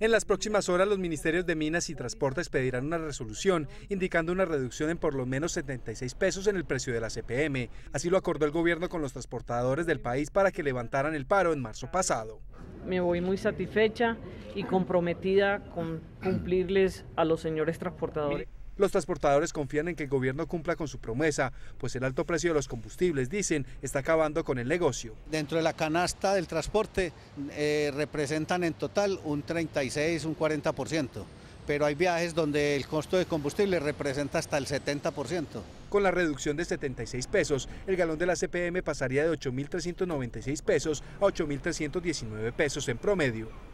En las próximas horas, los ministerios de Minas y Transportes pedirán una resolución indicando una reducción en por lo menos 76 pesos en el precio de la CPM. Así lo acordó el gobierno con los transportadores del país para que levantaran el paro en marzo pasado. Me voy muy satisfecha y comprometida con cumplirles a los señores transportadores. Los transportadores confían en que el gobierno cumpla con su promesa, pues el alto precio de los combustibles, dicen, está acabando con el negocio. Dentro de la canasta del transporte eh, representan en total un 36, un 40% pero hay viajes donde el costo de combustible representa hasta el 70%. Con la reducción de 76 pesos, el galón de la CPM pasaría de 8.396 pesos a 8.319 pesos en promedio.